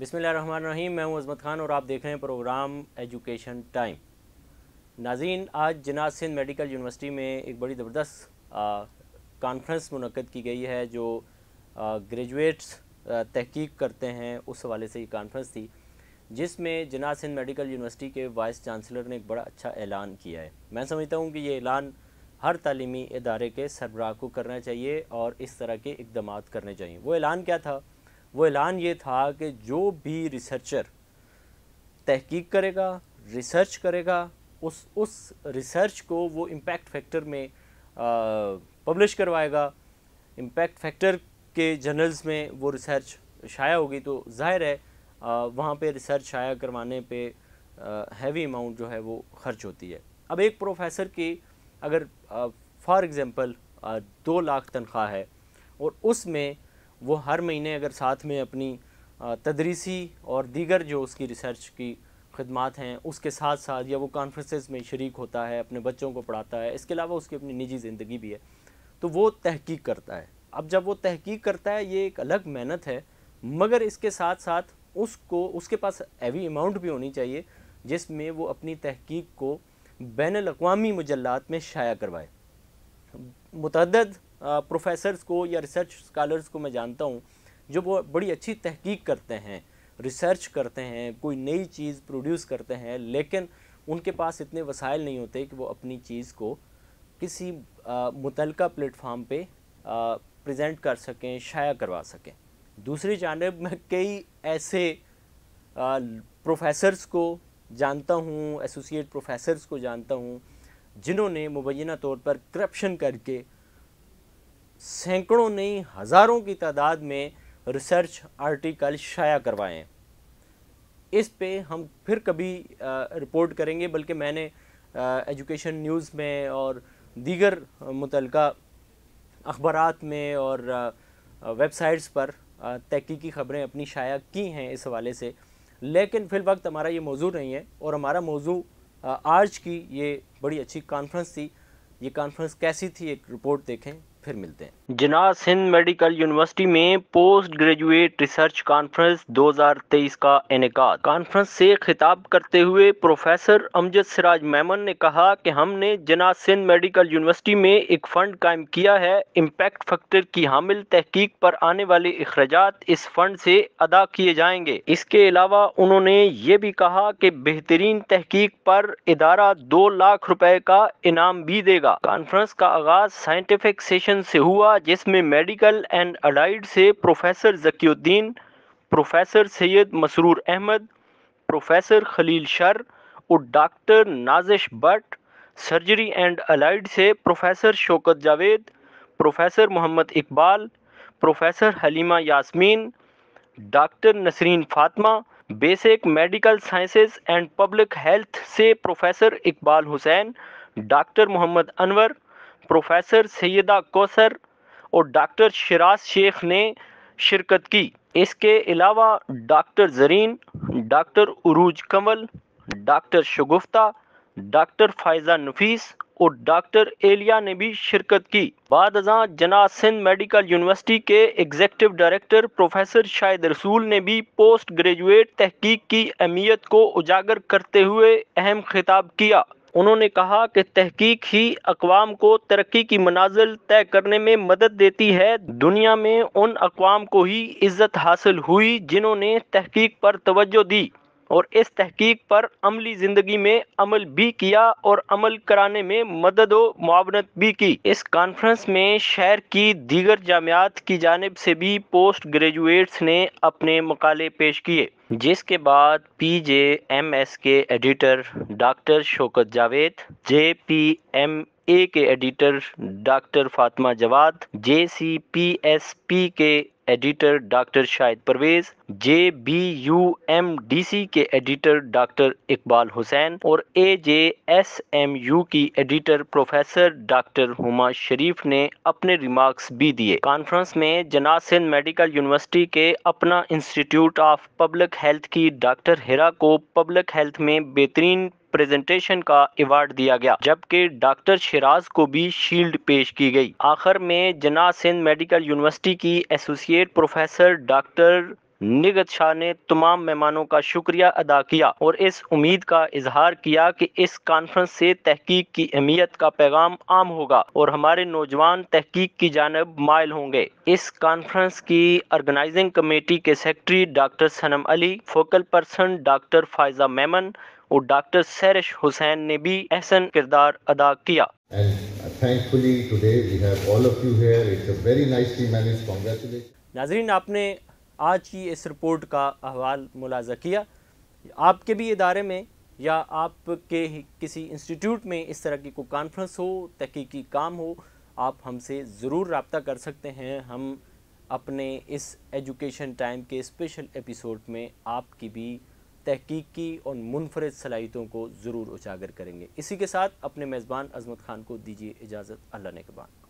बिसमान रहीम मैं हूँ अजमत खान और आप देख रहे हैं प्रोग्राम एजुकेशन टाइम नाजीन आज जनाज सिंध मेडिकल यूनिवर्सिटी में एक बड़ी ज़बरदस्त कॉन्फ्रेंस मनकद की गई है जो ग्रेजुएट्स तहकीक करते हैं उस हवाले से ये कॉन्फ्रेंस थी जिसमें जनाज सिंध मेडिकल यूनिवर्सिटी के वाइस चांसलर ने एक बड़ा अच्छा ऐलान किया है मैं समझता हूँ कि ये ऐलान हर तलीमी इदारे के सरबराह को करना चाहिए और इस तरह के इकदाम करने चाहिए वो ऐलान क्या था वो ऐलान ये था कि जो भी रिसर्चर तहकीक करेगा रिसर्च करेगा उस उस रिसर्च को वो इम्पैक्ट फैक्टर में पब्लिश करवाएगा इम्पैक्ट फैक्टर के जर्नल्स में वो रिसर्च शाया होगी तो जाहिर है वहाँ पे रिसर्च शाया करवाने पे हैवी अमाउंट जो है वो खर्च होती है अब एक प्रोफेसर की अगर फॉर एग्ज़ाम्पल दो लाख तनख्वाह है और उसमें वो हर महीने अगर साथ में अपनी तदरीसी और दीगर जो उसकी रिसर्च की खदमात हैं उसके साथ साथ या वो कॉन्फ्रेंसेस में शरीक होता है अपने बच्चों को पढ़ाता है इसके अलावा उसकी अपनी निजी ज़िंदगी भी है तो वो तहकीक करता है अब जब वो तहकीक करता है ये एक अलग मेहनत है मगर इसके साथ साथ उसको उसके पास हैवी अमाउंट भी होनी चाहिए जिसमें वो अपनी तहकीक को बैन अवी मजलत में शाया करवाए मतदद प्रोफेसर्स को या रिसर्च स्कॉलर्स को मैं जानता हूँ जो वो बड़ी अच्छी तहकीक करते हैं रिसर्च करते हैं कोई नई चीज़ प्रोड्यूस करते हैं लेकिन उनके पास इतने वसाइल नहीं होते कि वो अपनी चीज़ को किसी मुतल प्लेटफार्म पे प्रेजेंट कर सकें शाया करवा सकें दूसरी जानब मैं कई ऐसे प्रोफेसर्स को जानता हूँ एसोसिएट प्रोफेसर्स को जानता हूँ जिन्होंने मुबैना तौर पर करप्शन करके सैकड़ों नहीं हज़ारों की तादाद में रिसर्च आर्टिकल शाया करवाएं इस पे हम फिर कभी आ, रिपोर्ट करेंगे बल्कि मैंने आ, एजुकेशन न्यूज़ में और दीगर मुतल अखबार में और वेबसाइट्स पर तहकीकी ख़बरें अपनी शाया की हैं इस हवाले से लेकिन फ़िल वक्त हमारा ये मौजू नहीं है और हमारा मौजू आज की ये बड़ी अच्छी कॉन्फ्रेंस थी ये कॉन्फ्रेंस कैसी थी एक रिपोर्ट देखें फिर मिलते हैं जनाज सिंध मेडिकल यूनिवर्सिटी में पोस्ट ग्रेजुएट रिसर्च कॉन्फ्रेंस 2023 का इनका कॉन्फ्रेंस से खिताब करते हुए प्रोफेसर अमजद सिराज मैमन ने कहा कि हमने जनाज सिंध मेडिकल यूनिवर्सिटी में एक फंड कायम किया है इम्पैक्ट फैक्टर की हामिल तहकीक पर आने वाले अखराज इस फंड से अदा किए जाएंगे इसके अलावा उन्होंने ये भी कहा कि बेहतरीन तहकीक पर इदारा दो लाख रुपए का इनाम भी देगा कॉन्फ्रेंस का आगाज साइंटिफिक सेशन से हुआ जिसमें मेडिकल एंड अलाइड से professor Zakiuddin professor Syed Masroor Ahmed professor Khalil Shar और doctor Nazish Butt surgery and allied से professor Shaukat Javed professor Mohammad Iqbal professor Halima Yasmeen doctor Nasreen Fatima basic medical sciences and public health से professor Iqbal Hussain doctor Mohammad Anwar professor Saida Kausar और डॉक्टर शराज शेख ने शिरकत की इसके अलावा doctor Zareen doctor Urooj Kamal doctor Shagufta doctor Faiza Nafees और डॉक्टर एलिया ने भी शिरकत की बाद जना सिंध मेडिकल यूनिवर्सिटी के executive director professor Shahid Rasool ने भी पोस्ट ग्रेजुएट तहकीक की अहमियत को उजागर करते हुए अहम खिताब किया उन्होंने कहा कि तहकीक ही अकवाम को तरक्की की मनाजिल तय करने में मदद देती है दुनिया में उन अकवाम को ही इज्जत हासिल हुई जिन्होंने तहकीक पर तवज्जो दी और इस तहकीक पर अमली ज़िंदगी में अमल भी किया और अमल कराने में मदद व मुआवनत भी की इस कॉन्फ्रेंस में शहर की दीगर जामियात की जानब से भी पोस्ट ग्रेजुएट्स ने अपने मकाले पेश किए जिसके बाद पी जे एम एस के editor doctor Shaukat Javed J P M A के editor doctor Fatima Jawad J C P S P के editor doctor Shahid Pervez J B U M D C के एडिटर डॉक्टर इकबाल हुसैन और A J S M U की editor professor doctor Huma Sharif ने अपने remarks भी दिए conference में जनाज सिंध मेडिकल यूनिवर्सिटी के अपना इंस्टीट्यूट ऑफ पब्लिक हेल्थ की डॉक्टर हिरा को पब्लिक हेल्थ में बेहतरीन प्रेजेंटेशन का अवार्ड दिया गया जबकि डॉक्टर शिराज को भी शील्ड पेश की गई आखिर में जना सिंध मेडिकल यूनिवर्सिटी की associate professor doctor Nighat Shah ने तमाम मेहमानों का शुक्रिया अदा किया और इस उम्मीद का इजहार किया कि इस कॉन्फ्रेंस से तहकीक की अहमियत का पैगाम आम होगा और हमारे नौजवान तहकीक की जानब मायल होंगे इस कॉन्फ्रेंस की ऑर्गेनाइजिंग कमेटी के secretary doctor Sanam Ali focal person doctor Faiza Memon और डॉक्टर सैरश हुसैन ने भी अहसन किरदार अदा किया uh, नाजरीन आपने आज की इस रिपोर्ट का अहवाल मुलाजा किया आपके भी इदारे में या आपके किसी इंस्टीट्यूट में इस तरह की कोई कॉन्फ्रेंस हो तहकीकी काम हो आप हमसे ज़रूर रबता कर सकते हैं हम अपने इस एजुकेशन टाइम के स्पेशल एपिसोड में आपकी भी तहकीक की और मुनफरद सलाहितों को ज़रूर उजागर करेंगे इसी के साथ अपने मेज़बान अजमत खान को दीजिए इजाज़त अल्लाह ने के बाद